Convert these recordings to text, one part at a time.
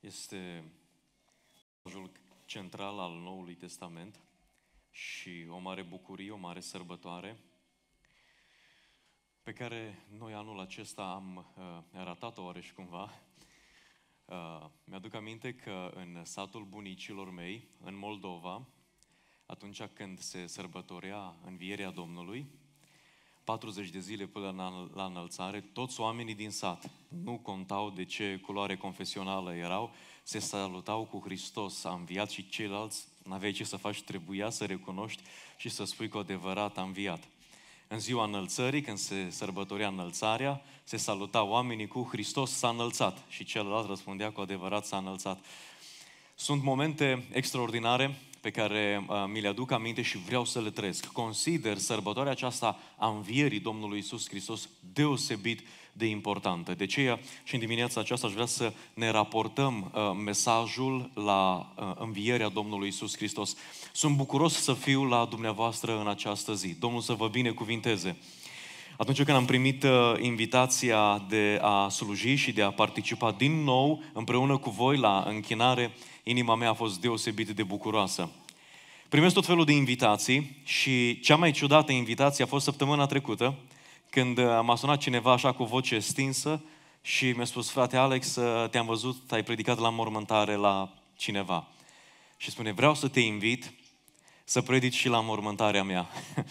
este pasajul central al Noului Testament și o mare bucurie, o mare sărbătoare pe care noi anul acesta am uh, ratat-o oareși cumva. Uh, mi-aduc aminte că în satul bunicilor mei, în Moldova, atunci când se sărbătorea învierea Domnului, 40 de zile până la înălțare, toți oamenii din sat, nu contau de ce culoare confesională erau, se salutau cu Hristos, a înviat și ceilalți, n-aveai ce să faci, trebuia să recunoști și să spui cu adevărat a înviat. În ziua înălțării, când se sărbătorea înălțarea, se salutau oamenii cu Hristos s-a înălțat și celălalt răspundea cu adevărat s-a înălțat. Sunt momente extraordinare pe care uh, mi le aduc aminte și vreau să le trăiesc. Consider sărbătoarea aceasta a învierii Domnului Isus Hristos deosebit de importantă. De aceea și în dimineața aceasta aș vrea să ne raportăm uh, mesajul la uh, învierea Domnului Isus Hristos. Sunt bucuros să fiu la dumneavoastră în această zi. Domnul să vă binecuvinteze. Atunci când am primit uh, invitația de a sluji și de a participa din nou împreună cu voi la închinare, uh, inima mea a fost deosebit de bucuroasă. Primesc tot felul de invitații și cea mai ciudată invitație a fost săptămâna trecută, când uh, m-a sunat cineva așa cu voce stinsă și mi-a spus, frate Alex, uh, te-am văzut, ai predicat la mormântare la cineva. Și spune, vreau să te invit să predici și la mormântarea mea.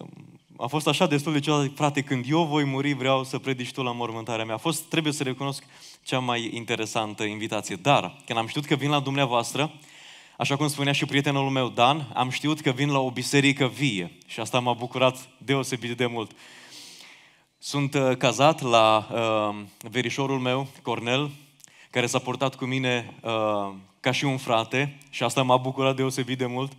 Um, a fost așa destul de ciudat, frate, când eu voi muri, vreau să predici tu la mormântarea mea. A fost, trebuie să recunosc, cea mai interesantă invitație. Dar, când am știut că vin la dumneavoastră, așa cum spunea și prietenul meu Dan, am știut că vin la o biserică vie și asta m-a bucurat deosebit de mult. Sunt uh, cazat la uh, verișorul meu, Cornel, care s-a portat cu mine uh, ca și un frate și asta m-a bucurat deosebit de mult. Uh,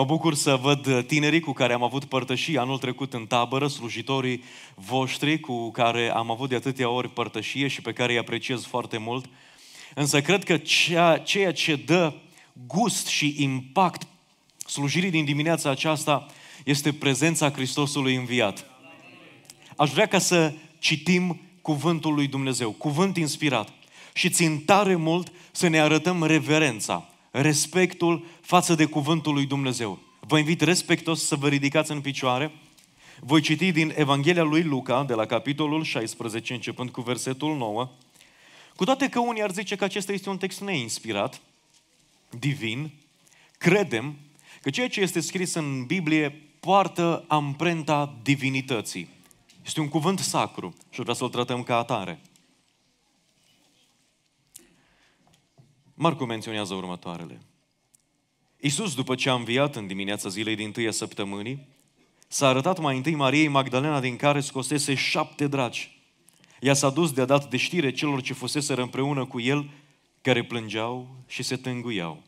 Mă bucur să văd tinerii cu care am avut părtășii anul trecut în tabără, slujitorii voștri cu care am avut de atâtea ori părtășie și pe care îi apreciez foarte mult. Însă cred că ceea, ce dă gust și impact slujirii din dimineața aceasta este prezența Hristosului înviat. Aș vrea ca să citim cuvântul lui Dumnezeu, cuvânt inspirat. Și țin tare mult să ne arătăm reverența, respectul față de cuvântul lui Dumnezeu. Vă invit respectos să vă ridicați în picioare. Voi citi din Evanghelia lui Luca, de la capitolul 16, începând cu versetul 9. Cu toate că unii ar zice că acesta este un text neinspirat, divin, credem că ceea ce este scris în Biblie poartă amprenta divinității. Este un cuvânt sacru și vreau să-l tratăm ca atare. Marcu menționează următoarele. Iisus, după ce a înviat în dimineața zilei din tâia săptămânii, s-a arătat mai întâi Mariei Magdalena, din care scosese șapte draci. Ea s-a dus de-a dat de știre celor ce fuseseră împreună cu el, care plângeau și se tânguiau.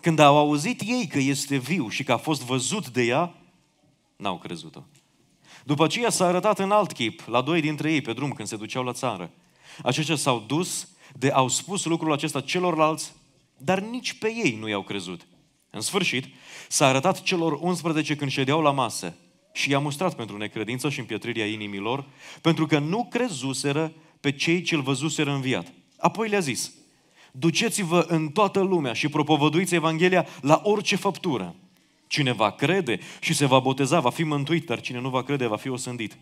Când au auzit ei că este viu și că a fost văzut de ea, n-au crezut-o. După aceea s-a arătat în alt chip, la doi dintre ei, pe drum, când se duceau la țară. Aceștia s-au dus de au spus lucrul acesta celorlalți, dar nici pe ei nu i-au crezut. În sfârșit, s-a arătat celor 11 când ședeau la masă și i-a mustrat pentru necredință și împietrirea inimilor, pentru că nu crezuseră pe cei ce-l văzuseră înviat. Apoi le-a zis, duceți-vă în toată lumea și propovăduiți Evanghelia la orice făptură. Cine va crede și se va boteza va fi mântuit, dar cine nu va crede va fi osândit.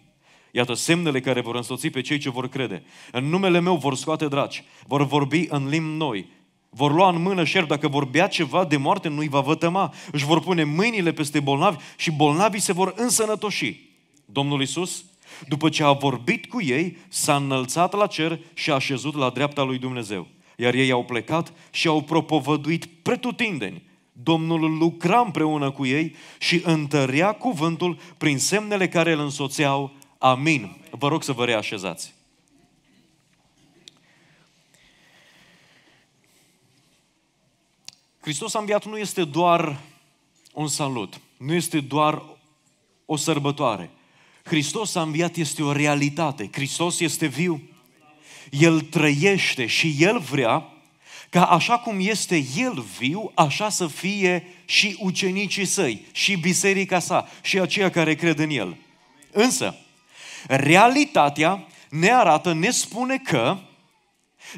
Iată semnele care vor însoți pe cei ce vor crede. În numele meu vor scoate draci, vor vorbi în limbi noi, vor lua în mână șerp, dacă vor bea ceva de moarte, nu-i va vătăma. Își vor pune mâinile peste bolnavi și bolnavii se vor însănătoși. Domnul Isus, după ce a vorbit cu ei, s-a înălțat la cer și a așezut la dreapta lui Dumnezeu. Iar ei au plecat și au propovăduit pretutindeni. Domnul lucra împreună cu ei și întărea cuvântul prin semnele care îl însoțeau Amin. Vă rog să vă reașezați. Hristos a înviat nu este doar un salut, nu este doar o sărbătoare. Hristos a înviat este o realitate. Hristos este viu. El trăiește și El vrea ca așa cum este El viu, așa să fie și ucenicii săi, și biserica sa, și aceia care cred în El. Însă, Realitatea ne arată, ne spune că,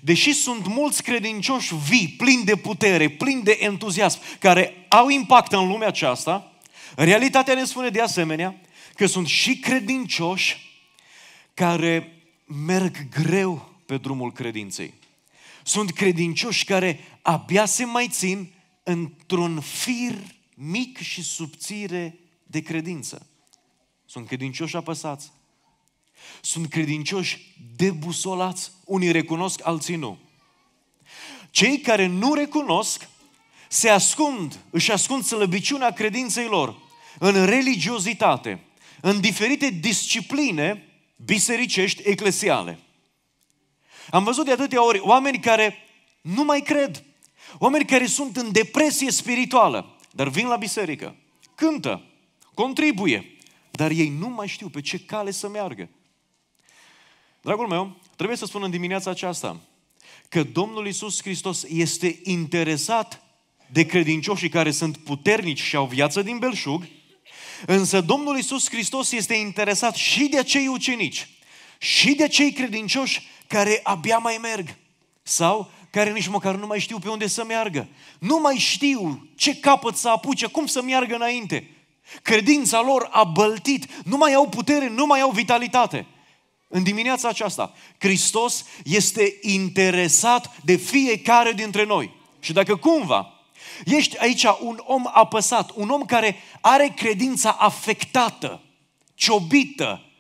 deși sunt mulți credincioși vii, plini de putere, plini de entuziasm, care au impact în lumea aceasta, realitatea ne spune de asemenea că sunt și credincioși care merg greu pe drumul credinței. Sunt credincioși care abia se mai țin într-un fir mic și subțire de credință. Sunt credincioși apăsați, sunt credincioși debusolați. Unii recunosc, alții nu. Cei care nu recunosc se ascund, își ascund slăbiciunea credinței lor în religiozitate, în diferite discipline bisericești eclesiale. Am văzut de atâtea ori oameni care nu mai cred, oameni care sunt în depresie spirituală, dar vin la biserică, cântă, contribuie, dar ei nu mai știu pe ce cale să meargă. Dragul meu, trebuie să spun în dimineața aceasta că Domnul Isus Hristos este interesat de credincioșii care sunt puternici și au viață din belșug, însă Domnul Isus Hristos este interesat și de cei ucenici, și de cei credincioși care abia mai merg sau care nici măcar nu mai știu pe unde să meargă. Nu mai știu ce capăt să apuce, cum să meargă înainte. Credința lor a băltit, nu mai au putere, nu mai au vitalitate. În dimineața aceasta, Hristos este interesat de fiecare dintre noi. Și dacă cumva ești aici un om apăsat, un om care are credința afectată, ciobită,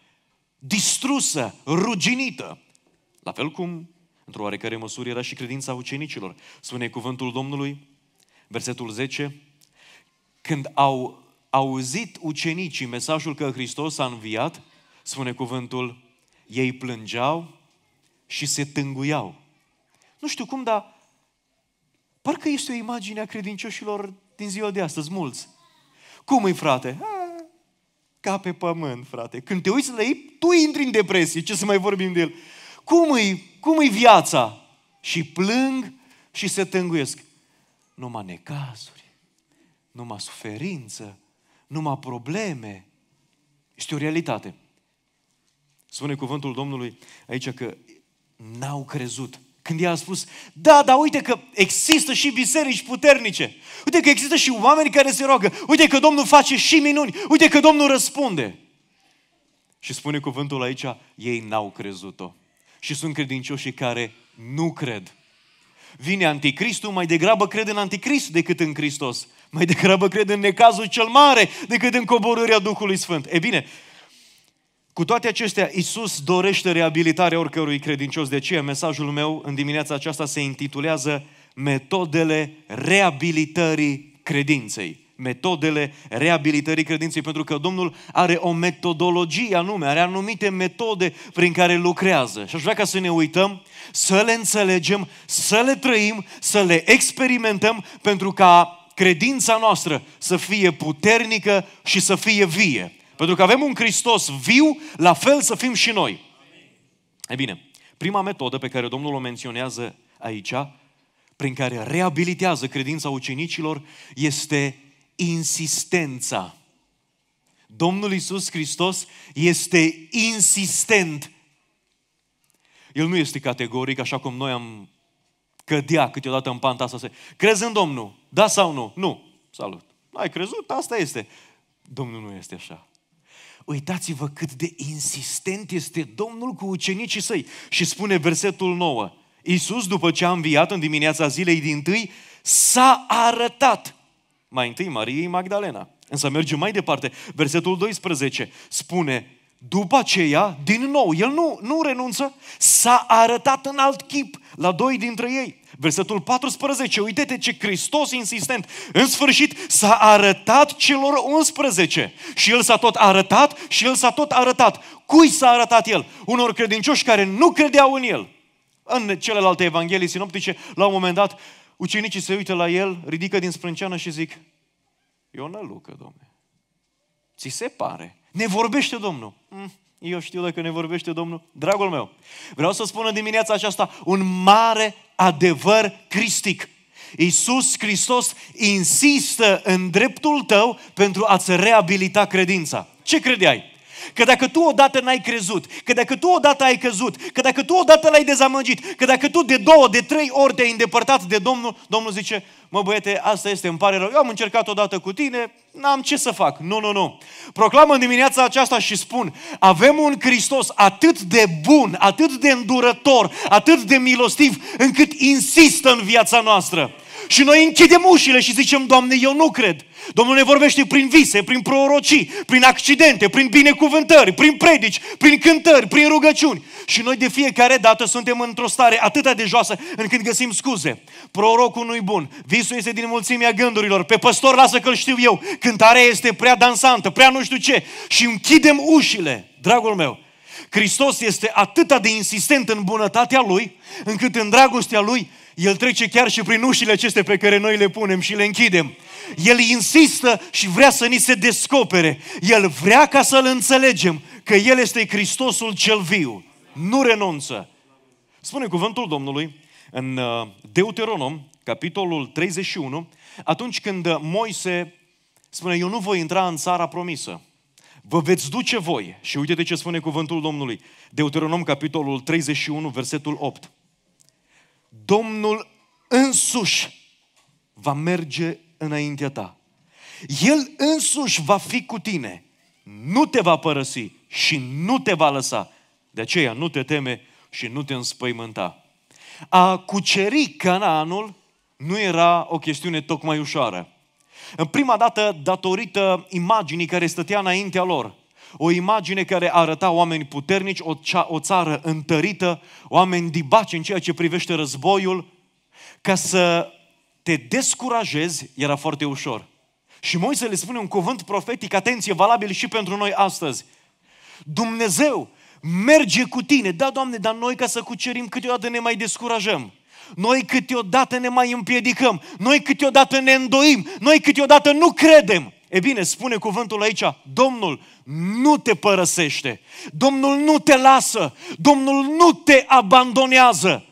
distrusă, ruginită, la fel cum, într-o oarecare măsură, era și credința ucenicilor. Spune cuvântul Domnului, versetul 10, când au auzit ucenicii mesajul că Hristos a înviat, spune cuvântul, ei plângeau și se tânguiau. Nu știu cum, dar parcă este o imagine a credincioșilor din ziua de astăzi, mulți. Cum îi, frate? A, ca pe pământ, frate. Când te uiți la ei, tu intri în depresie, ce să mai vorbim de el. Cum îi, cum îi viața? Și plâng și se tânguiesc. Numai necazuri, numai suferință, numai probleme. Este o realitate. Spune cuvântul Domnului aici că n-au crezut. Când i-a spus, da, dar uite că există și biserici puternice. Uite că există și oameni care se roagă. Uite că Domnul face și minuni. Uite că Domnul răspunde. Și spune cuvântul aici, ei n-au crezut-o. Și sunt credincioșii care nu cred. Vine anticristul, mai degrabă cred în anticrist decât în Hristos. Mai degrabă cred în necazul cel mare decât în coborârea Duhului Sfânt. E bine, cu toate acestea, Isus dorește reabilitarea oricărui credincios. De aceea, mesajul meu în dimineața aceasta se intitulează Metodele reabilitării credinței. Metodele reabilitării credinței, pentru că Domnul are o metodologie anume, are anumite metode prin care lucrează. Și aș vrea ca să ne uităm, să le înțelegem, să le trăim, să le experimentăm, pentru ca credința noastră să fie puternică și să fie vie. Pentru că avem un Hristos viu, la fel să fim și noi. E bine, prima metodă pe care Domnul o menționează aici, prin care reabilitează credința ucenicilor, este insistența. Domnul Isus Hristos este insistent. El nu este categoric, așa cum noi am cădea câteodată în panta asta. Crezi în Domnul? Da sau nu? Nu. Salut. Ai crezut? Asta este. Domnul nu este așa. Uitați-vă cât de insistent este Domnul cu ucenicii săi. Și spune versetul 9. Iisus, după ce a înviat în dimineața zilei din tâi, s-a arătat. Mai întâi Mariei Magdalena. Însă mergem mai departe. Versetul 12 spune, după aceea, din nou, el nu, nu renunță, s-a arătat în alt chip la doi dintre ei. Versetul 14, uite-te ce Hristos insistent, în sfârșit s-a arătat celor 11 și el s-a tot arătat și el s-a tot arătat. Cui s-a arătat el? Unor credincioși care nu credeau în el. În celelalte evanghelii sinoptice, la un moment dat, ucenicii se uită la el, ridică din sprânceană și zic, eu lucă, domne, ți se pare? Ne vorbește Domnul. Mm, eu știu dacă ne vorbește Domnul. Dragul meu, vreau să spun în dimineața aceasta un mare adevăr cristic. Iisus Hristos insistă în dreptul tău pentru a-ți reabilita credința. Ce credeai? Că dacă tu odată n-ai crezut, că dacă tu odată ai căzut, că dacă tu odată l-ai dezamăgit, că dacă tu de două, de trei ori te-ai îndepărtat de Domnul, Domnul zice, mă băiete, asta este, îmi pare rău, eu am încercat odată cu tine, n-am ce să fac. Nu, nu, nu. Proclamă în dimineața aceasta și spun, avem un Hristos atât de bun, atât de îndurător, atât de milostiv, încât insistă în viața noastră. Și noi închidem ușile și zicem, Doamne, eu nu cred. Domnul ne vorbește prin vise, prin prorocii, prin accidente, prin binecuvântări, prin predici, prin cântări, prin rugăciuni. Și noi de fiecare dată suntem într-o stare atât de joasă încât găsim scuze. Prorocul nu-i bun, visul este din mulțimea gândurilor, pe păstor lasă că-l știu eu, cântarea este prea dansantă, prea nu știu ce. Și închidem ușile, dragul meu. Hristos este atât de insistent în bunătatea Lui, încât în dragostea Lui el trece chiar și prin ușile acestea pe care noi le punem și le închidem. El insistă și vrea să ni se descopere. El vrea ca să-L înțelegem că El este Hristosul cel viu. Nu renunță. Spune cuvântul Domnului în uh, Deuteronom, capitolul 31, atunci când Moise spune, eu nu voi intra în țara promisă. Vă veți duce voi. Și uite de ce spune cuvântul Domnului. Deuteronom, capitolul 31, versetul 8. Domnul însuși va merge înaintea ta. El însuși va fi cu tine. Nu te va părăsi și nu te va lăsa. De aceea nu te teme și nu te înspăimânta. A cuceri Canaanul nu era o chestiune tocmai ușoară. În prima dată, datorită imaginii care stătea înaintea lor, o imagine care arăta oameni puternici, o, cea, o țară întărită, oameni dibaci în ceea ce privește războiul. Ca să te descurajezi era foarte ușor. Și Moise le spune un cuvânt profetic, atenție, valabil și pentru noi astăzi. Dumnezeu merge cu tine. Da, Doamne, dar noi ca să cucerim câteodată ne mai descurajăm. Noi câteodată ne mai împiedicăm. Noi câteodată ne îndoim. Noi câteodată nu credem. E bine, spune cuvântul aici, Domnul nu te părăsește, Domnul nu te lasă, Domnul nu te abandonează.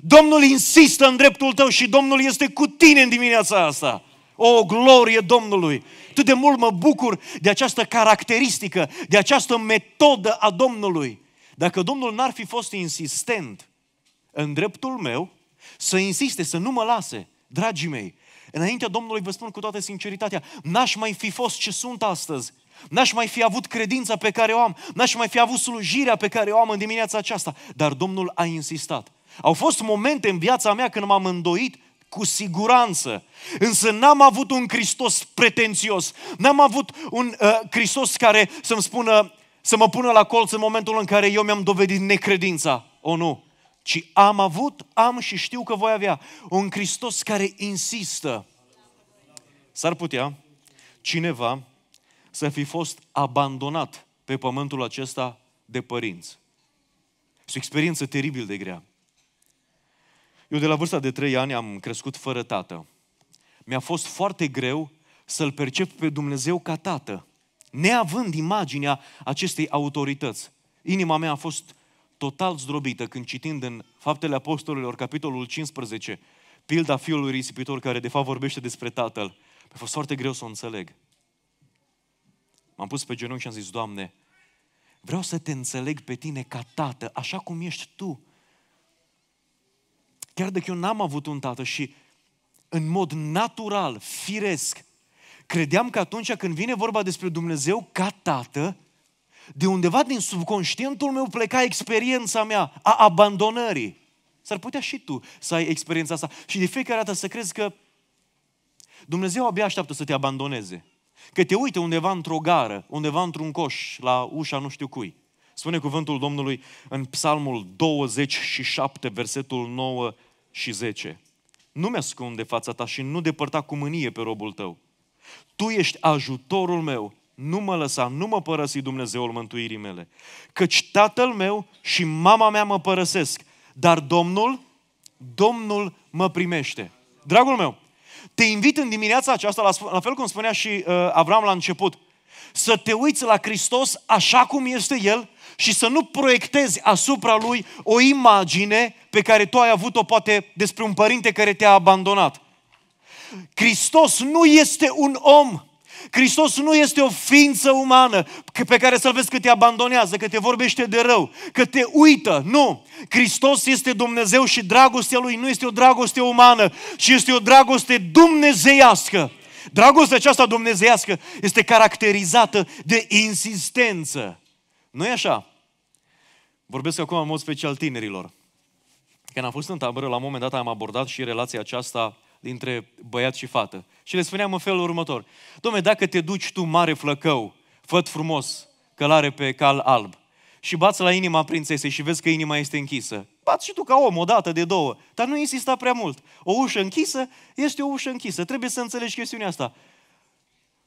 Domnul insistă în dreptul tău și Domnul este cu tine în dimineața asta. O, glorie Domnului! Tu de mult mă bucur de această caracteristică, de această metodă a Domnului. Dacă Domnul n-ar fi fost insistent în dreptul meu, să insiste, să nu mă lase, dragii mei, Înaintea Domnului vă spun cu toată sinceritatea, n-aș mai fi fost ce sunt astăzi. N-aș mai fi avut credința pe care o am, n-aș mai fi avut slujirea pe care o am în dimineața aceasta. Dar Domnul a insistat. Au fost momente în viața mea când m-am îndoit cu siguranță. Însă n-am avut un Hristos pretențios. N-am avut un uh, Hristos care să-mi spună, să mă pună la colț în momentul în care eu mi-am dovedit necredința. O, nu ci am avut, am și știu că voi avea. Un Hristos care insistă. S-ar putea cineva să fi fost abandonat pe pământul acesta de părinți. Este o experiență teribil de grea. Eu de la vârsta de trei ani am crescut fără tată. Mi-a fost foarte greu să-L percep pe Dumnezeu ca tată, neavând imaginea acestei autorități. Inima mea a fost total zdrobită când citind în Faptele Apostolilor, capitolul 15, pilda fiului risipitor care de fapt vorbește despre tatăl. Mi-a fost foarte greu să o înțeleg. M-am pus pe genunchi și am zis, Doamne, vreau să te înțeleg pe tine ca tată, așa cum ești tu. Chiar dacă eu n-am avut un tată și în mod natural, firesc, credeam că atunci când vine vorba despre Dumnezeu ca tată, de undeva din subconștientul meu pleca experiența mea a abandonării. S-ar putea și tu să ai experiența asta. Și de fiecare dată să crezi că Dumnezeu abia așteaptă să te abandoneze. Că te uite undeva într-o gară, undeva într-un coș, la ușa nu știu cui. Spune cuvântul Domnului în Psalmul 27, versetul 9 și 10. Nu mi-ascunde fața ta și nu depărta cu mânie pe robul tău. Tu ești ajutorul meu nu mă lăsa, nu mă părăsi Dumnezeul mântuirii mele. Căci tatăl meu și mama mea mă părăsesc, dar Domnul, Domnul mă primește. Dragul meu, te invit în dimineața aceasta, la, fel cum spunea și uh, Avram la început, să te uiți la Hristos așa cum este El și să nu proiectezi asupra Lui o imagine pe care tu ai avut-o poate despre un părinte care te-a abandonat. Hristos nu este un om Hristos nu este o ființă umană pe care să-L vezi că te abandonează, că te vorbește de rău, că te uită. Nu! Hristos este Dumnezeu și dragostea Lui nu este o dragoste umană, ci este o dragoste dumnezeiască. Dragostea aceasta dumnezeiască este caracterizată de insistență. nu e așa? Vorbesc acum în mod special tinerilor. Când am fost în tabără, la un moment dat am abordat și relația aceasta dintre băiat și fată. Și le spuneam în felul următor. Dom'le, dacă te duci tu mare flăcău, făt frumos, călare pe cal alb, și bați la inima prințesei și vezi că inima este închisă, bați și tu ca om o dată, de două, dar nu insista prea mult. O ușă închisă este o ușă închisă. Trebuie să înțelegi chestiunea asta.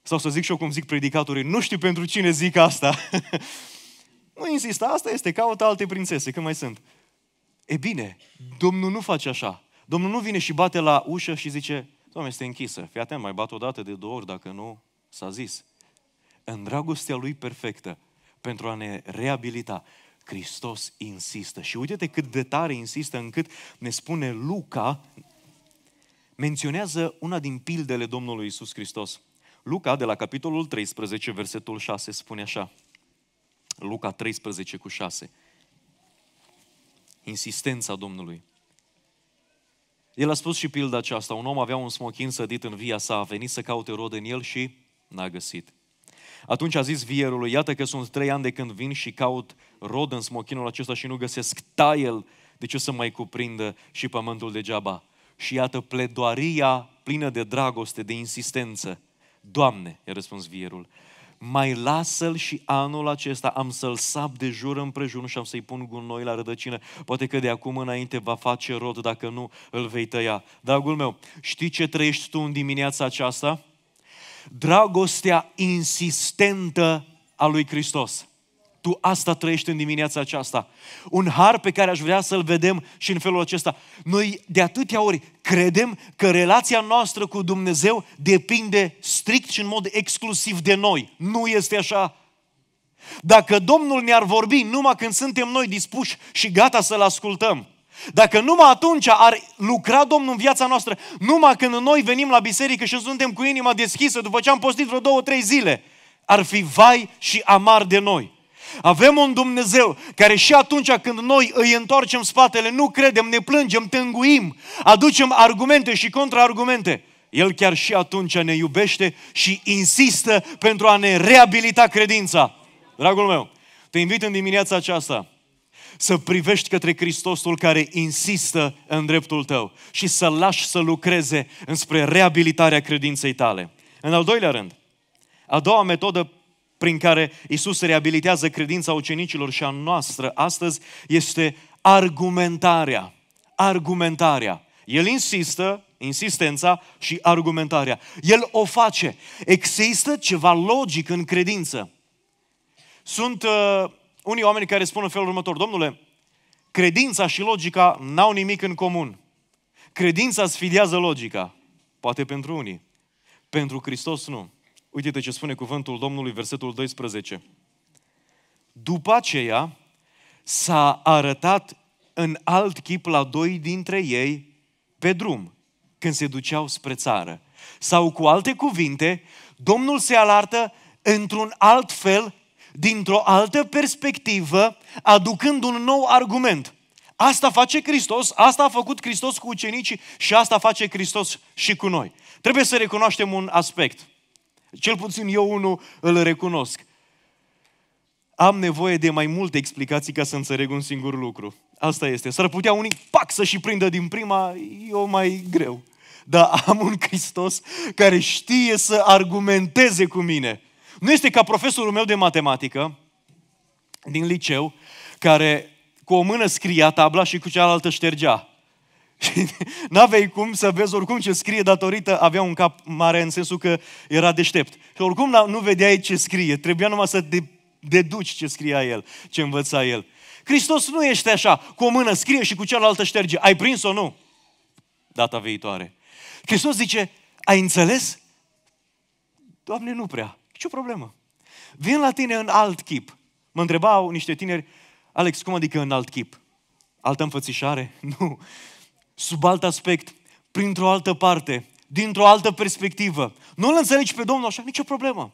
Sau să zic și eu cum zic predicatorii, nu știu pentru cine zic asta. nu insista, asta este, caută alte prințese, că mai sunt. E bine, Domnul nu face așa. Domnul nu vine și bate la ușă și zice, Doamne, este închisă, fii atent, mai bat o dată de două ori, dacă nu, s-a zis. În dragostea Lui perfectă, pentru a ne reabilita, Hristos insistă. Și uite-te cât de tare insistă încât ne spune Luca, menționează una din pildele Domnului Isus Hristos. Luca, de la capitolul 13, versetul 6, spune așa. Luca 13 cu 6. Insistența Domnului. El a spus și pilda aceasta. Un om avea un smochin sădit în via sa, a venit să caute rod în el și n-a găsit. Atunci a zis vierului, iată că sunt trei ani de când vin și caut rod în smochinul acesta și nu găsesc taiel, de ce să mai cuprindă și pământul degeaba? Și iată pledoaria plină de dragoste, de insistență. Doamne, i-a răspuns vierul, mai lasă-l și anul acesta am să-l sap de jur împrejur și am să-i pun gunoi la rădăcină. Poate că de acum înainte va face rod, dacă nu îl vei tăia. Dragul meu, știi ce trăiești tu în dimineața aceasta? Dragostea insistentă a lui Hristos. Tu asta trăiești în dimineața aceasta. Un har pe care aș vrea să-l vedem și în felul acesta. Noi de atâtea ori credem că relația noastră cu Dumnezeu depinde strict și în mod exclusiv de noi. Nu este așa. Dacă Domnul ne-ar vorbi numai când suntem noi dispuși și gata să-L ascultăm, dacă numai atunci ar lucra Domnul în viața noastră, numai când noi venim la biserică și suntem cu inima deschisă după ce am postit vreo două, trei zile, ar fi vai și amar de noi. Avem un Dumnezeu care și atunci când noi îi întoarcem spatele, nu credem, ne plângem, tânguim, aducem argumente și contraargumente. El chiar și atunci ne iubește și insistă pentru a ne reabilita credința. Dragul meu, te invit în dimineața aceasta să privești către Hristosul care insistă în dreptul tău și să lași să lucreze înspre reabilitarea credinței tale. În al doilea rând, a doua metodă prin care Isus reabilitează credința ucenicilor și a noastră astăzi este argumentarea. Argumentarea. El insistă, insistența și argumentarea. El o face. Există ceva logic în credință. Sunt uh, unii oameni care spun în felul următor, domnule, credința și logica n-au nimic în comun. Credința sfidează logica. Poate pentru unii. Pentru Hristos nu. Uite ce spune cuvântul Domnului, versetul 12. După aceea s-a arătat în alt chip la doi dintre ei pe drum, când se duceau spre țară. Sau cu alte cuvinte, Domnul se alartă într-un alt fel, dintr-o altă perspectivă, aducând un nou argument. Asta face Hristos, asta a făcut Hristos cu ucenicii și asta face Hristos și cu noi. Trebuie să recunoaștem un aspect – cel puțin eu unul îl recunosc. Am nevoie de mai multe explicații ca să înțeleg un singur lucru. Asta este. S-ar putea unii, pac, să și prindă din prima, eu mai greu. Dar am un Hristos care știe să argumenteze cu mine. Nu este ca profesorul meu de matematică din liceu, care cu o mână scria tabla și cu cealaltă ștergea. Și n-avei cum să vezi oricum ce scrie datorită, avea un cap mare în sensul că era deștept. Și oricum nu vedeai ce scrie, trebuia numai să de- deduci ce scria el, ce învăța el. Hristos nu este așa, cu o mână scrie și cu cealaltă șterge. Ai prins-o, nu? Data viitoare. Hristos zice, ai înțeles? Doamne, nu prea. Ce problemă? Vin la tine în alt chip. Mă întrebau niște tineri, Alex, cum adică în alt chip? Altă înfățișare? Nu sub alt aspect, printr-o altă parte, dintr-o altă perspectivă. Nu îl înțelegi pe Domnul așa, nicio problemă.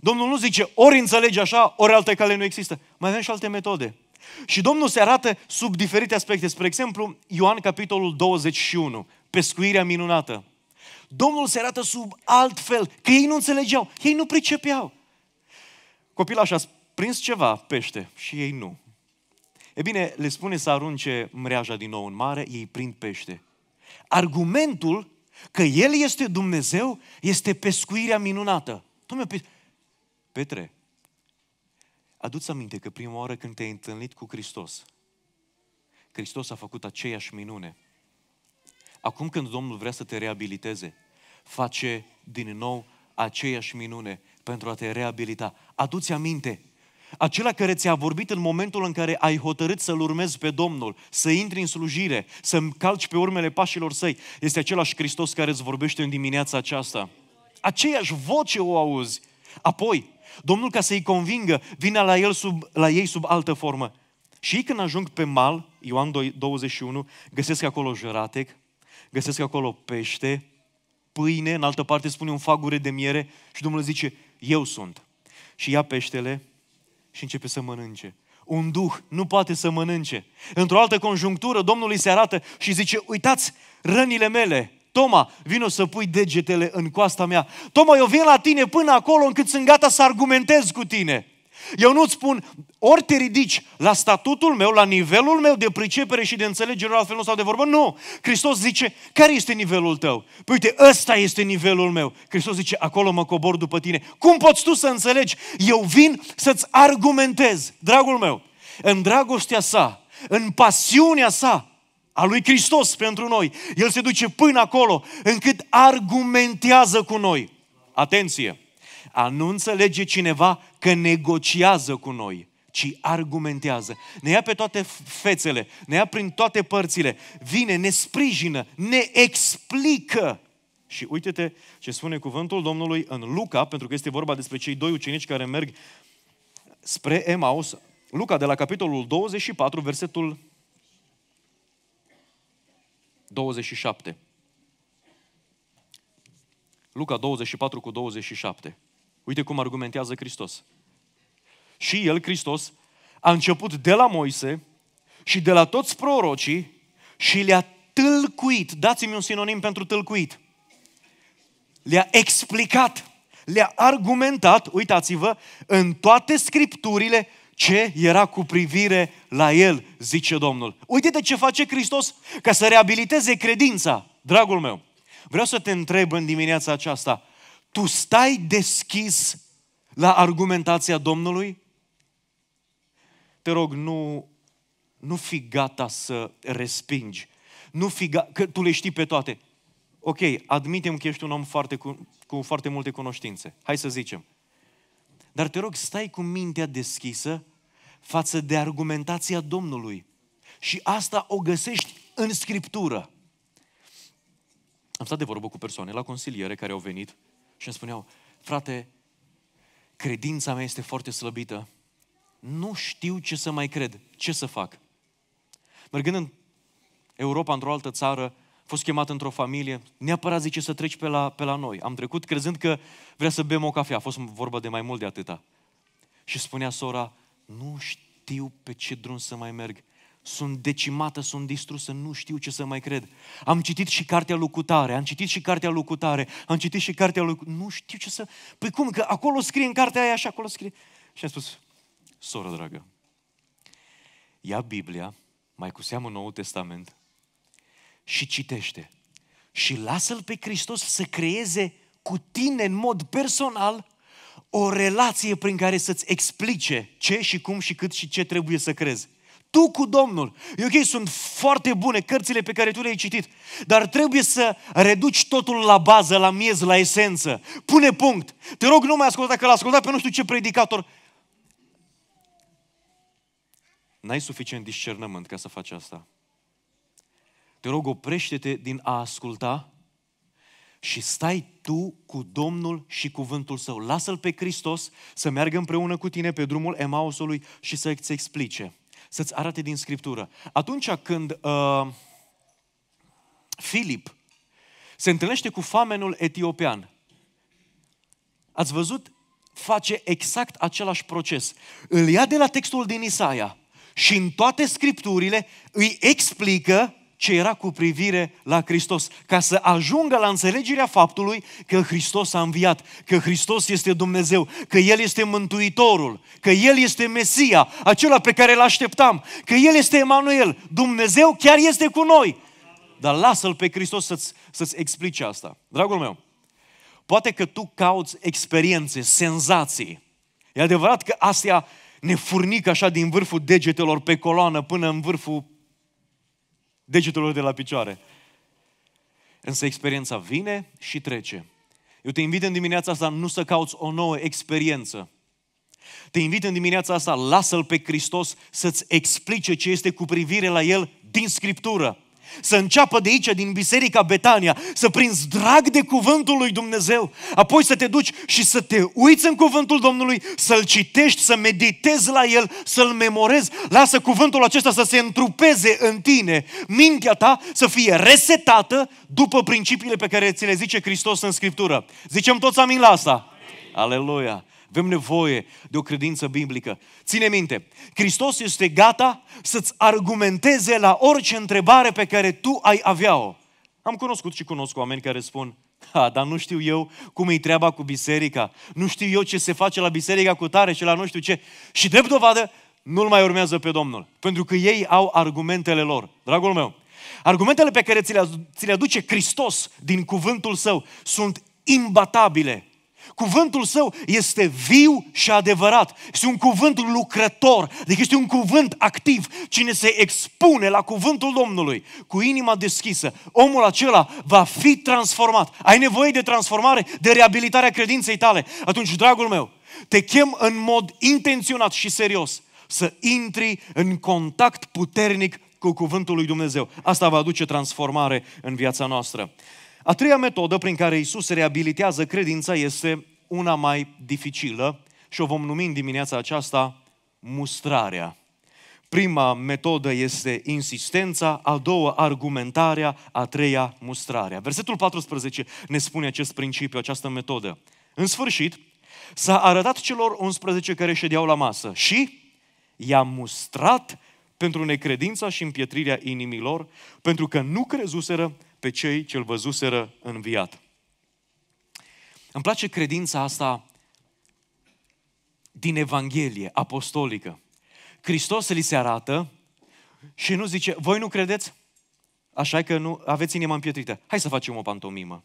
Domnul nu zice, ori înțelegi așa, ori alte cale nu există. Mai avem și alte metode. Și Domnul se arată sub diferite aspecte. Spre exemplu, Ioan capitolul 21, pescuirea minunată. Domnul se arată sub alt fel, că ei nu înțelegeau, ei nu pricepeau. Copilul așa, prins ceva, pește, și ei nu. E bine, le spune să arunce mreaja din nou în mare, ei prind pește. Argumentul că El este Dumnezeu este pescuirea minunată. Dom'le, Petre, aduți aminte că prima oară când te-ai întâlnit cu Hristos, Hristos a făcut aceeași minune. Acum când Domnul vrea să te reabiliteze, face din nou aceeași minune pentru a te reabilita. Aduți aminte, acela care ți-a vorbit în momentul în care ai hotărât să-L urmezi pe Domnul, să intri în slujire, să calci pe urmele pașilor săi, este același Hristos care îți vorbește în dimineața aceasta. Aceeași voce o auzi. Apoi, Domnul ca să-i convingă, vine la, el sub, la ei sub altă formă. Și ei când ajung pe mal, Ioan 21, găsesc acolo jăratec, găsesc acolo pește, pâine, în altă parte spune un fagure de miere și Domnul zice, eu sunt. Și ia peștele, și începe să mănânce. Un duh nu poate să mănânce. Într-o altă conjunctură, Domnul îi se arată și zice, uitați rănile mele, Toma, vino să pui degetele în coasta mea. Toma, eu vin la tine până acolo încât sunt gata să argumentez cu tine. Eu nu-ți spun, ori te ridici la statutul meu, la nivelul meu de pricepere și de înțelegere, altfel nu stau de vorbă. Nu! Hristos zice, care este nivelul tău? Păi uite, ăsta este nivelul meu. Hristos zice, acolo mă cobor după tine. Cum poți tu să înțelegi? Eu vin să-ți argumentez, dragul meu. În dragostea sa, în pasiunea sa, a lui Hristos pentru noi, el se duce până acolo, încât argumentează cu noi. Atenție! A nu înțelege cineva că negociază cu noi, ci argumentează. Ne ia pe toate fețele, ne ia prin toate părțile, vine, ne sprijină, ne explică. Și uite-te ce spune cuvântul Domnului în Luca, pentru că este vorba despre cei doi ucenici care merg spre Emaus. Luca, de la capitolul 24, versetul 27. Luca 24 cu 27. Uite cum argumentează Hristos. Și el, Hristos, a început de la Moise și de la toți prorocii și le-a tâlcuit. Dați-mi un sinonim pentru tâlcuit. Le-a explicat, le-a argumentat, uitați-vă, în toate scripturile ce era cu privire la el, zice Domnul. Uite de ce face Hristos ca să reabiliteze credința, dragul meu. Vreau să te întreb în dimineața aceasta, tu stai deschis la argumentația Domnului? Te rog, nu, nu fi gata să respingi. Nu fi gata, că tu le știi pe toate. Ok, admitem că ești un om foarte cu, cu foarte multe cunoștințe. Hai să zicem. Dar te rog, stai cu mintea deschisă față de argumentația Domnului. Și asta o găsești în Scriptură. Am stat de vorbă cu persoane la consiliere care au venit și îmi spuneau, frate, credința mea este foarte slăbită, nu știu ce să mai cred, ce să fac. Mergând în Europa, într-o altă țară, fost chemat într-o familie, neapărat zice să treci pe la, pe la noi. Am trecut crezând că vrea să bem o cafea, a fost vorba de mai mult de atâta. Și spunea sora, nu știu pe ce drum să mai merg, sunt decimată, sunt distrusă, nu știu ce să mai cred. Am citit și cartea Lucutare, am citit și cartea Lucutare, am citit și cartea Lucutare, nu știu ce să... Păi cum, că acolo scrie în cartea aia și acolo scrie... Și am spus, soră dragă, ia Biblia, mai cu seamă Noul Testament, și citește. Și lasă-L pe Hristos să creeze cu tine în mod personal o relație prin care să-ți explice ce și cum și cât și ce trebuie să crezi tu cu Domnul. E ok, sunt foarte bune cărțile pe care tu le-ai citit, dar trebuie să reduci totul la bază, la miez, la esență. Pune punct. Te rog, nu mai asculta, că l-a ascultat pe nu știu ce predicator. N-ai suficient discernământ ca să faci asta. Te rog, oprește-te din a asculta și stai tu cu Domnul și cuvântul Său. Lasă-L pe Hristos să meargă împreună cu tine pe drumul Emausului și să-ți explice să-ți arate din Scriptură. Atunci când uh, Filip se întâlnește cu famenul etiopian, ați văzut, face exact același proces. Îl ia de la textul din Isaia și în toate Scripturile îi explică ce era cu privire la Hristos, ca să ajungă la înțelegerea faptului că Hristos a înviat, că Hristos este Dumnezeu, că El este Mântuitorul, că El este Mesia, acela pe care îl așteptam, că El este Emanuel, Dumnezeu chiar este cu noi. Dar lasă-L pe Hristos să-ți, să-ți explice asta. Dragul meu, poate că tu cauți experiențe, senzații. E adevărat că astea ne furnică așa din vârful degetelor pe coloană până în vârful degetul lor de la picioare. Însă experiența vine și trece. Eu te invit în dimineața asta nu să cauți o nouă experiență. Te invit în dimineața asta, lasă-L pe Hristos să-ți explice ce este cu privire la El din Scriptură să înceapă de aici, din Biserica Betania, să prinzi drag de cuvântul lui Dumnezeu, apoi să te duci și să te uiți în cuvântul Domnului, să-l citești, să meditezi la el, să-l memorezi, lasă cuvântul acesta să se întrupeze în tine, mintea ta să fie resetată după principiile pe care ți le zice Hristos în Scriptură. Zicem toți amin la asta? Aleluia! Avem nevoie de o credință biblică. Ține minte, Hristos este gata să-ți argumenteze la orice întrebare pe care tu ai avea-o. Am cunoscut și cunosc oameni care spun, ha, dar nu știu eu cum e treaba cu biserica, nu știu eu ce se face la biserica cu tare și la nu știu ce. Și drept dovadă, nu-L mai urmează pe Domnul, pentru că ei au argumentele lor. Dragul meu, argumentele pe care ți le, ți le aduce Hristos din cuvântul Său sunt imbatabile. Cuvântul său este viu și adevărat. Este un cuvânt lucrător, deci este un cuvânt activ. Cine se expune la cuvântul Domnului cu inima deschisă, omul acela va fi transformat. Ai nevoie de transformare, de reabilitarea credinței tale. Atunci, dragul meu, te chem în mod intenționat și serios să intri în contact puternic cu cuvântul lui Dumnezeu. Asta va aduce transformare în viața noastră. A treia metodă prin care Isus reabilitează credința este una mai dificilă și o vom numi în dimineața aceasta mustrarea. Prima metodă este insistența, a doua argumentarea, a treia mustrarea. Versetul 14 ne spune acest principiu, această metodă. În sfârșit, s-a arătat celor 11 care ședeau la masă și i-a mustrat pentru necredința și împietrirea inimilor, pentru că nu crezuseră pe cei ce-l văzuseră înviat. Îmi place credința asta din Evanghelie apostolică. Hristos li se arată și nu zice, voi nu credeți? Așa că nu aveți inima împietrită. Hai să facem o pantomimă.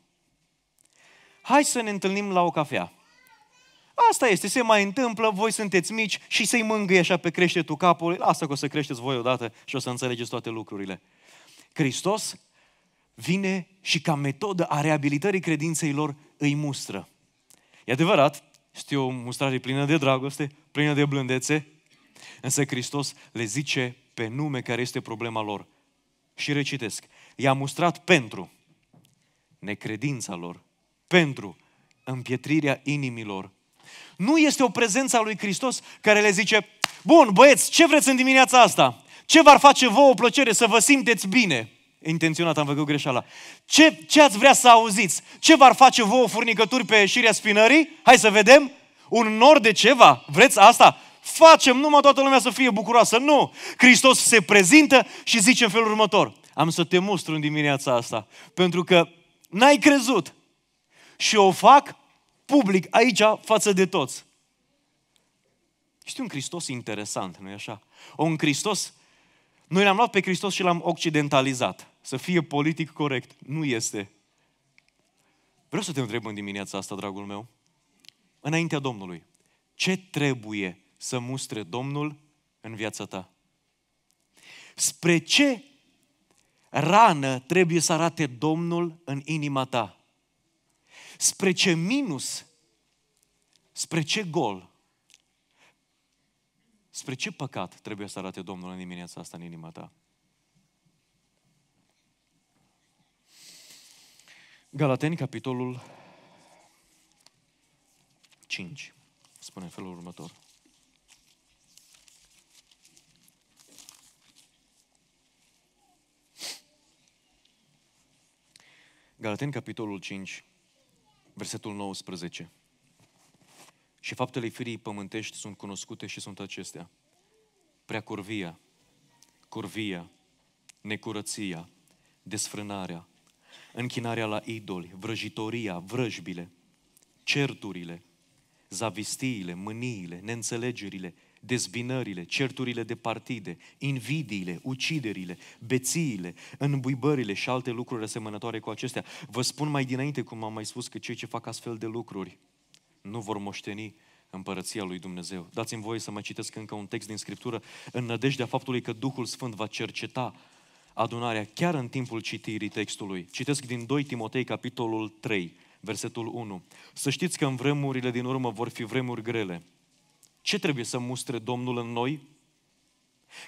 Hai să ne întâlnim la o cafea. Asta este, se mai întâmplă, voi sunteți mici și să-i mângâi așa pe creștetul capului, lasă că o să creșteți voi odată și o să înțelegeți toate lucrurile. Hristos vine și ca metodă a reabilitării credinței lor îi mustră. E adevărat, știu o mustrare plină de dragoste, plină de blândețe, însă Hristos le zice pe nume care este problema lor. Și recitesc. I-a mustrat pentru necredința lor, pentru împietrirea inimilor. Nu este o prezență a lui Hristos care le zice, bun, băieți, ce vreți în dimineața asta? Ce v-ar face vouă o plăcere să vă simteți bine? intenționat am făcut greșeala. Ce, ce ați vrea să auziți? Ce v-ar face vouă furnicături pe ieșirea spinării? Hai să vedem. Un nor de ceva? Vreți asta? Facem numai toată lumea să fie bucuroasă. Nu! Hristos se prezintă și zice în felul următor. Am să te mustru în dimineața asta, pentru că n-ai crezut. Și o fac public aici, față de toți. Știi un Hristos interesant, nu-i așa? Un Hristos, noi l-am luat pe Hristos și l-am occidentalizat să fie politic corect. Nu este. Vreau să te întreb în dimineața asta, dragul meu, înaintea Domnului, ce trebuie să mustre Domnul în viața ta? Spre ce rană trebuie să arate Domnul în inima ta? Spre ce minus? Spre ce gol? Spre ce păcat trebuie să arate Domnul în dimineața asta în inima ta? Galateni, capitolul 5, spune felul următor. Galateni, capitolul 5, versetul 19. Și faptele firii pământești sunt cunoscute și sunt acestea. Prea curvia, curvia, necurăția, desfrânarea, închinarea la idoli, vrăjitoria, vrăjbile, certurile, zavistiile, mâniile, neînțelegerile, dezbinările, certurile de partide, invidiile, uciderile, bețiile, înbuibările și alte lucruri asemănătoare cu acestea. Vă spun mai dinainte, cum am mai spus, că cei ce fac astfel de lucruri nu vor moșteni împărăția lui Dumnezeu. Dați-mi voie să mai citesc încă un text din Scriptură în nădejdea faptului că Duhul Sfânt va cerceta adunarea chiar în timpul citirii textului. Citesc din 2 Timotei, capitolul 3, versetul 1. Să știți că în vremurile din urmă vor fi vremuri grele. Ce trebuie să mustre Domnul în noi?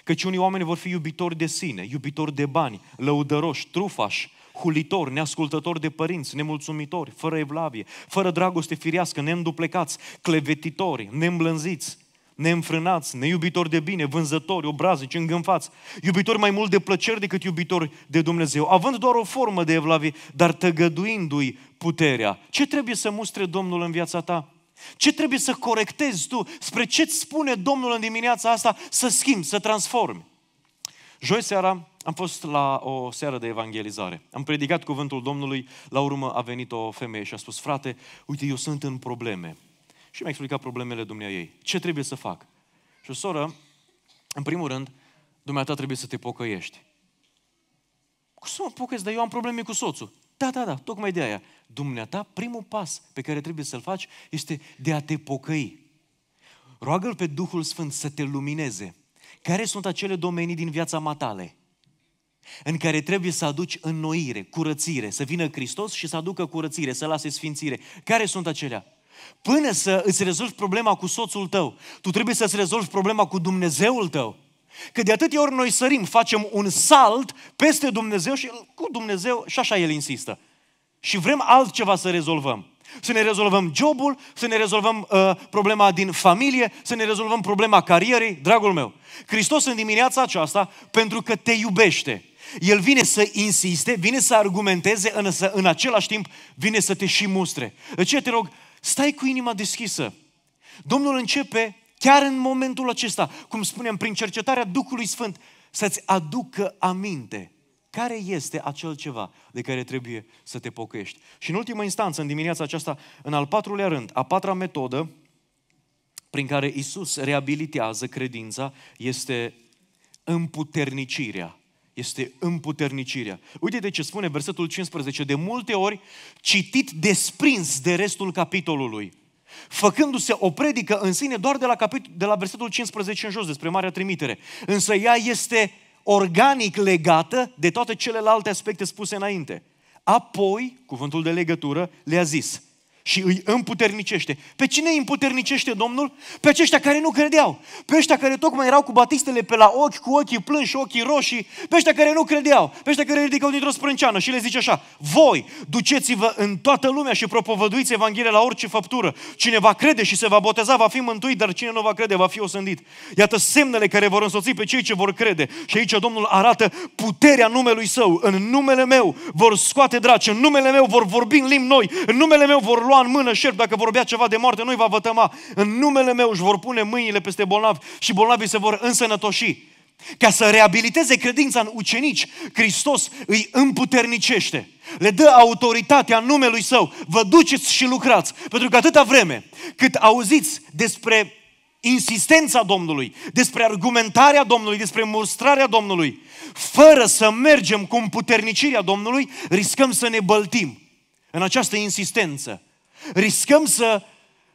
Căci unii oameni vor fi iubitori de sine, iubitori de bani, lăudăroși, trufași, hulitori, neascultători de părinți, nemulțumitori, fără evlavie, fără dragoste firească, neînduplecați, clevetitori, neîmblânziți, neînfrânați, neiubitori de bine, vânzători, obrazici, îngânfați, iubitori mai mult de plăceri decât iubitori de Dumnezeu, având doar o formă de evlavie, dar tăgăduindu-i puterea. Ce trebuie să mustre Domnul în viața ta? Ce trebuie să corectezi tu? Spre ce îți spune Domnul în dimineața asta să schimbi, să transformi? Joi seara am fost la o seară de evangelizare. Am predicat cuvântul Domnului, la urmă a venit o femeie și a spus, frate, uite, eu sunt în probleme și mi-a explicat problemele dumnea ei. Ce trebuie să fac? Și o soră, în primul rând, dumneata trebuie să te pocăiești. Cum să mă pocăiesc? Dar eu am probleme cu soțul. Da, da, da, tocmai de aia. Dumneata, primul pas pe care trebuie să-l faci este de a te pocăi. Roagă-L pe Duhul Sfânt să te lumineze. Care sunt acele domenii din viața matale în care trebuie să aduci înnoire, curățire, să vină Hristos și să aducă curățire, să lase sfințire? Care sunt acelea? Până să îți rezolvi problema cu soțul tău, tu trebuie să-ți rezolvi problema cu Dumnezeul tău. Că de atâtea ori noi sărim, facem un salt peste Dumnezeu și cu Dumnezeu și așa El insistă. Și vrem altceva să rezolvăm. Să ne rezolvăm jobul, să ne rezolvăm uh, problema din familie, să ne rezolvăm problema carierei. Dragul meu, Hristos în dimineața aceasta, pentru că te iubește, el vine să insiste, vine să argumenteze, însă în același timp vine să te și mustre. De ce te rog? Stai cu inima deschisă. Domnul începe chiar în momentul acesta, cum spunem, prin cercetarea Duhului Sfânt, să-ți aducă aminte care este acel ceva de care trebuie să te pocăiești. Și în ultima instanță, în dimineața aceasta, în al patrulea rând, a patra metodă prin care Isus reabilitează credința este împuternicirea este împuternicirea. Uite de ce spune versetul 15. De multe ori citit desprins de restul capitolului. Făcându-se o predică în sine doar de la, capit- de la versetul 15 în jos, despre Marea Trimitere. Însă ea este organic legată de toate celelalte aspecte spuse înainte. Apoi, cuvântul de legătură, le-a zis – și îi împuternicește. Pe cine îi împuternicește Domnul? Pe aceștia care nu credeau. Pe aceștia care tocmai erau cu batistele pe la ochi, cu ochii plânși, ochii roșii. Pe aceștia care nu credeau. Pe aceștia care ridicau dintr-o sprânceană și le zice așa. Voi duceți-vă în toată lumea și propovăduiți Evanghelia la orice făptură. Cine va crede și se va boteza va fi mântuit, dar cine nu va crede va fi osândit. Iată semnele care vor însoți pe cei ce vor crede. Și aici Domnul arată puterea numelui Său. În numele meu vor scoate draci, în numele meu vor vorbi în limbi noi, în numele meu vor lua lua în mână șerp, dacă vorbea ceva de moarte, nu-i va vătăma. În numele meu își vor pune mâinile peste bolnavi și bolnavii se vor însănătoși. Ca să reabiliteze credința în ucenici, Hristos îi împuternicește. Le dă autoritatea numelui Său. Vă duceți și lucrați. Pentru că atâta vreme cât auziți despre insistența Domnului, despre argumentarea Domnului, despre mustrarea Domnului, fără să mergem cu împuternicirea Domnului, riscăm să ne băltim în această insistență riscăm să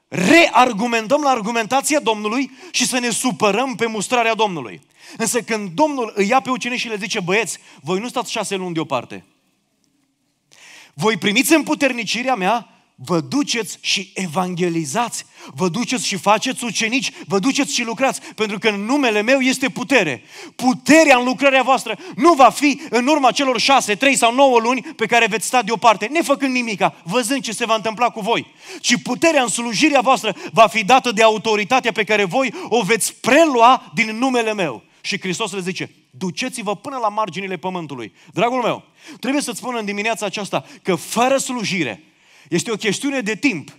reargumentăm la argumentația Domnului și să ne supărăm pe mustrarea Domnului. Însă când Domnul îi ia pe ucenici și le zice, băieți, voi nu stați șase luni deoparte. Voi primiți împuternicirea mea vă duceți și evangelizați, vă duceți și faceți ucenici, vă duceți și lucrați, pentru că în numele meu este putere. Puterea în lucrarea voastră nu va fi în urma celor șase, trei sau nouă luni pe care veți sta deoparte, nefăcând nimica, văzând ce se va întâmpla cu voi. Ci puterea în slujirea voastră va fi dată de autoritatea pe care voi o veți prelua din numele meu. Și Hristos le zice, duceți-vă până la marginile pământului. Dragul meu, trebuie să-ți spun în dimineața aceasta că fără slujire, este o chestiune de timp.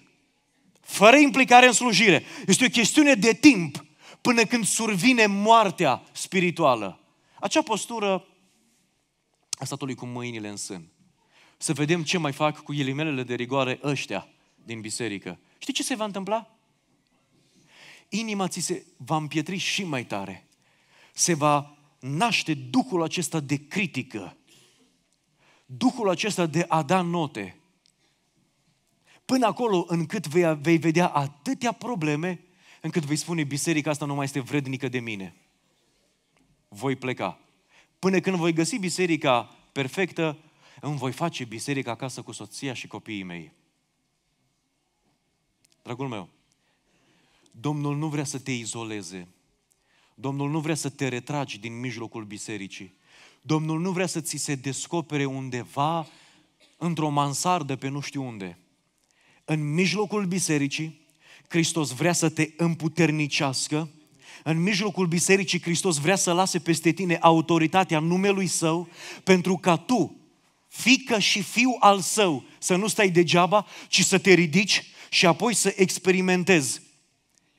Fără implicare în slujire. Este o chestiune de timp până când survine moartea spirituală. Acea postură a statului cu mâinile în sân. Să vedem ce mai fac cu ghilimelele de rigoare ăștia din biserică. Știi ce se va întâmpla? Inima ți se va împietri și mai tare. Se va naște Duhul acesta de critică. Duhul acesta de a da note. Până acolo încât vei, vei vedea atâtea probleme, încât vei spune, biserica asta nu mai este vrednică de mine. Voi pleca. Până când voi găsi biserica perfectă, îmi voi face biserica acasă cu soția și copiii mei. Dragul meu, Domnul nu vrea să te izoleze. Domnul nu vrea să te retragi din mijlocul bisericii. Domnul nu vrea să ți se descopere undeva într-o mansardă pe nu știu unde. În mijlocul bisericii, Hristos vrea să te împuternicească, în mijlocul bisericii Hristos vrea să lase peste tine autoritatea numelui Său, pentru ca tu, fică și fiu al Său, să nu stai degeaba, ci să te ridici și apoi să experimentezi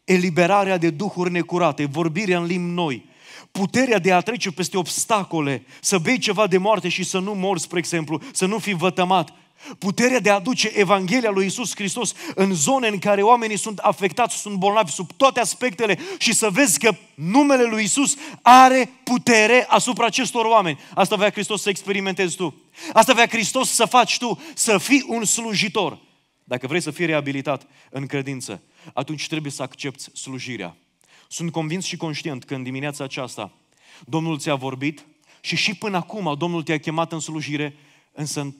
eliberarea de duhuri necurate, vorbirea în limbi noi, puterea de a trece peste obstacole, să bei ceva de moarte și să nu mori, spre exemplu, să nu fii vătămat, Puterea de a aduce Evanghelia lui Isus Hristos în zone în care oamenii sunt afectați, sunt bolnavi sub toate aspectele și să vezi că numele lui Isus are putere asupra acestor oameni. Asta vrea Hristos să experimentezi tu. Asta vrea Hristos să faci tu, să fii un slujitor. Dacă vrei să fii reabilitat în credință, atunci trebuie să accepti slujirea. Sunt convins și conștient că în dimineața aceasta Domnul ți-a vorbit și și până acum Domnul te-a chemat în slujire, însă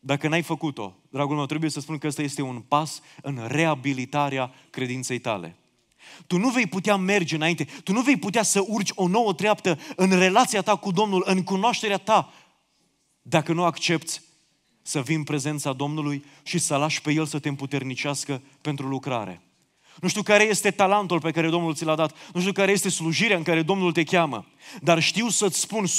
dacă n-ai făcut-o, dragul meu, trebuie să spun că ăsta este un pas în reabilitarea credinței tale. Tu nu vei putea merge înainte, tu nu vei putea să urci o nouă treaptă în relația ta cu Domnul, în cunoașterea ta, dacă nu accepti să vii în prezența Domnului și să lași pe El să te împuternicească pentru lucrare. Nu știu care este talentul pe care Domnul ți l-a dat, nu știu care este slujirea în care Domnul te cheamă, dar știu să-ți spun 100%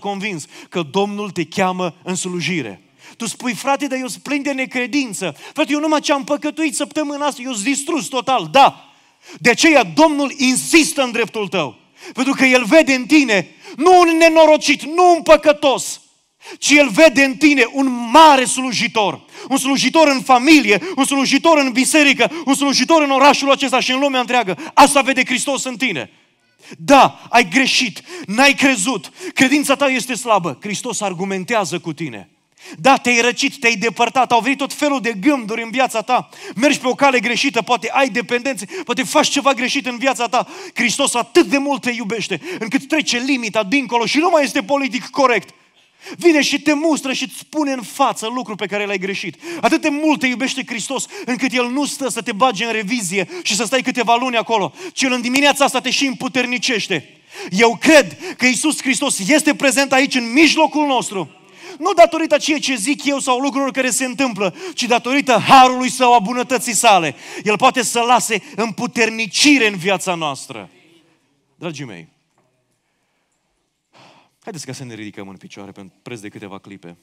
convins că Domnul te cheamă în slujire. Tu spui, frate, dar eu sunt plin de necredință. Frate, eu numai ce am păcătuit săptămâna asta, eu sunt distrus total. Da, de aceea Domnul insistă în dreptul tău. Pentru că El vede în tine nu un nenorocit, nu un păcătos, ci El vede în tine un mare slujitor. Un slujitor în familie, un slujitor în biserică, un slujitor în orașul acesta și în lumea întreagă. Asta vede Hristos în tine. Da, ai greșit, n-ai crezut, credința ta este slabă. Hristos argumentează cu tine. Da, te-ai răcit, te-ai depărtat, au venit tot felul de gânduri în viața ta. Mergi pe o cale greșită, poate ai dependențe, poate faci ceva greșit în viața ta. Hristos atât de mult te iubește, încât trece limita dincolo și nu mai este politic corect. Vine și te mustră și îți spune în față lucrul pe care l-ai greșit. Atât de mult te iubește Hristos, încât El nu stă să te bage în revizie și să stai câteva luni acolo, ci El în dimineața asta te și împuternicește. Eu cred că Isus Hristos este prezent aici în mijlocul nostru nu datorită ceea ce zic eu sau lucrurilor care se întâmplă, ci datorită harului sau a bunătății sale. El poate să lase împuternicire în viața noastră. Dragii mei, haideți ca să ne ridicăm în picioare pentru preț de câteva clipe.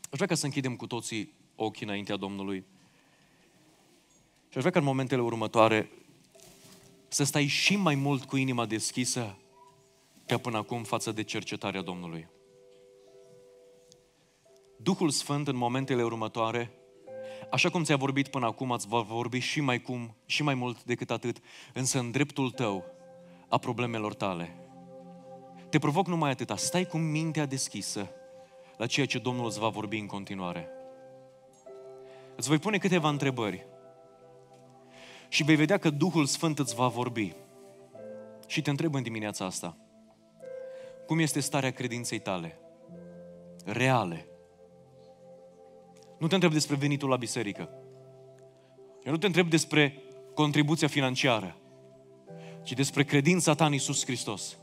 Aș vrea ca să închidem cu toții ochii înaintea Domnului. Și aș vrea ca în momentele următoare să stai și mai mult cu inima deschisă ca până acum față de cercetarea Domnului. Duhul Sfânt în momentele următoare, așa cum ți-a vorbit până acum, ați va vorbi și mai cum, și mai mult decât atât, însă în dreptul tău a problemelor tale. Te provoc numai atâta, stai cu mintea deschisă la ceea ce Domnul îți va vorbi în continuare. Îți voi pune câteva întrebări și vei vedea că Duhul Sfânt îți va vorbi. Și te întreb în dimineața asta – cum este starea credinței tale? Reale. Nu te întreb despre venitul la biserică. Eu nu te întreb despre contribuția financiară, ci despre credința ta în Isus Hristos.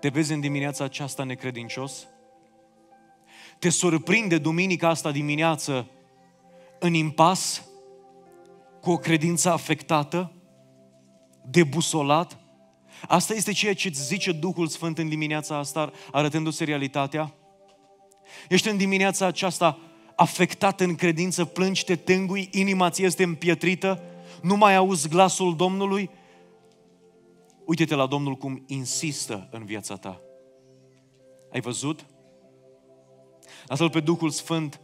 Te vezi în dimineața aceasta necredincios? Te surprinde duminica asta dimineață în impas, cu o credință afectată, debusolat, Asta este ceea ce îți zice Duhul Sfânt în dimineața asta, arătându-se realitatea. Ești în dimineața aceasta afectat în credință, plângi, te tângui, inima ți este împietrită, nu mai auzi glasul Domnului? Uite-te la Domnul cum insistă în viața ta. Ai văzut? Lasă-L pe Duhul Sfânt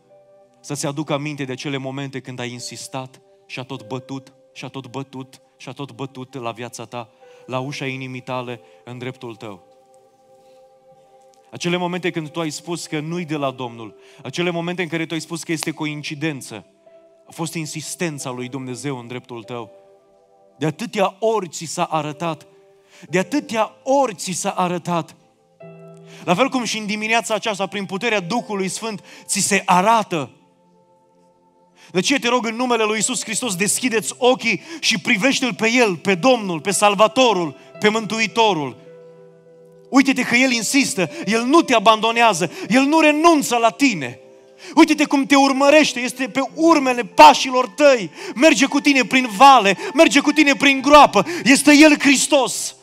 să-ți aducă aminte de acele momente când ai insistat și a tot bătut, și a tot bătut, și a tot bătut la viața ta la ușa inimii tale, în dreptul tău. Acele momente când tu ai spus că nu-i de la Domnul, acele momente în care tu ai spus că este coincidență, a fost insistența lui Dumnezeu în dreptul tău. De atâtea ori ți s-a arătat, de atâtea ori ți s-a arătat. La fel cum și în dimineața aceasta, prin puterea Duhului Sfânt, ți se arată de ce te rog în numele lui Isus Hristos, deschideți ochii și privește-L pe El, pe Domnul, pe Salvatorul, pe Mântuitorul. Uite-te că El insistă, El nu te abandonează, El nu renunță la tine. Uite-te cum te urmărește, este pe urmele pașilor tăi, merge cu tine prin vale, merge cu tine prin groapă, este El Hristos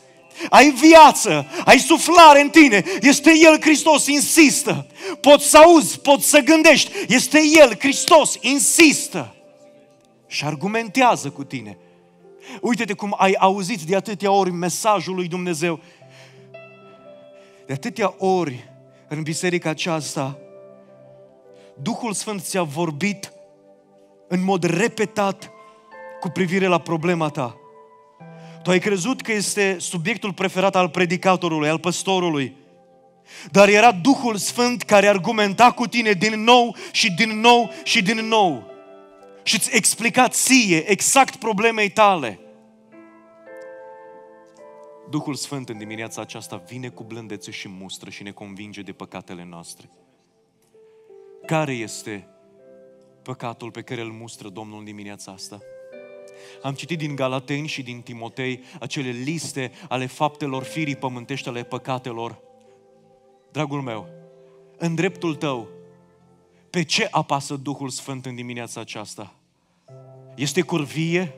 ai viață, ai suflare în tine, este El Hristos, insistă. Poți să auzi, poți să gândești, este El Hristos, insistă. Și argumentează cu tine. Uite-te cum ai auzit de atâtea ori mesajul lui Dumnezeu. De atâtea ori în biserica aceasta, Duhul Sfânt ți-a vorbit în mod repetat cu privire la problema ta. Tu ai crezut că este subiectul preferat al predicatorului, al păstorului. Dar era Duhul Sfânt care argumenta cu tine din nou și din nou și din nou. Și îți explica ție exact problemei tale. Duhul Sfânt în dimineața aceasta vine cu blândețe și mustră și ne convinge de păcatele noastre. Care este păcatul pe care îl mustră Domnul în dimineața asta? Am citit din Galateni și din Timotei acele liste ale faptelor firii pământești, ale păcatelor. Dragul meu, în dreptul tău, pe ce apasă Duhul Sfânt în dimineața aceasta? Este curvie?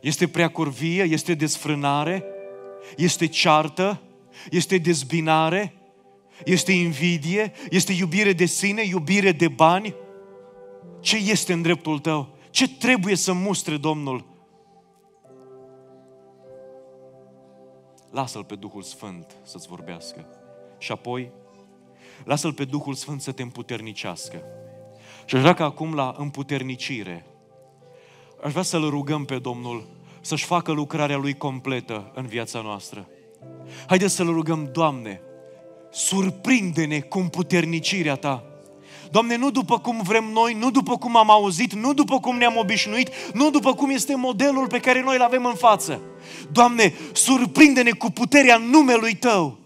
Este prea curvie? Este desfrânare? Este ceartă? Este dezbinare? Este invidie? Este iubire de sine? Iubire de bani? Ce este în dreptul tău? Ce trebuie să mustre Domnul? Lasă-L pe Duhul Sfânt să-ți vorbească. Și apoi, lasă-L pe Duhul Sfânt să te împuternicească. Și aș vrea că acum la împuternicire, aș vrea să-L rugăm pe Domnul să-și facă lucrarea Lui completă în viața noastră. Haideți să-L rugăm, Doamne, surprinde-ne cu împuternicirea Ta Doamne, nu după cum vrem noi, nu după cum am auzit, nu după cum ne-am obișnuit, nu după cum este modelul pe care noi îl avem în față. Doamne, surprinde-ne cu puterea numelui Tău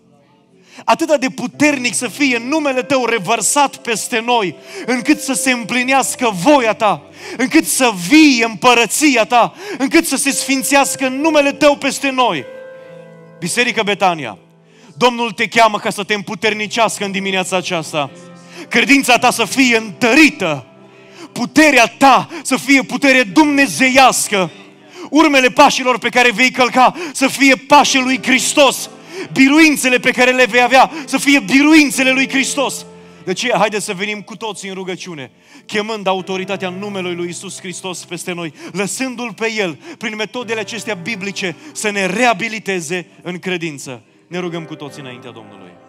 atât de puternic să fie numele Tău revărsat peste noi, încât să se împlinească voia Ta, încât să vie împărăția Ta, încât să se sfințească numele Tău peste noi. Biserica Betania, Domnul te cheamă ca să te împuternicească în dimineața aceasta credința ta să fie întărită, puterea ta să fie putere dumnezeiască, urmele pașilor pe care vei călca să fie pașii lui Hristos, biruințele pe care le vei avea să fie biruințele lui Hristos. De ce? haideți să venim cu toți în rugăciune, chemând autoritatea numelui lui Isus Hristos peste noi, lăsându-L pe El, prin metodele acestea biblice, să ne reabiliteze în credință. Ne rugăm cu toți înaintea Domnului.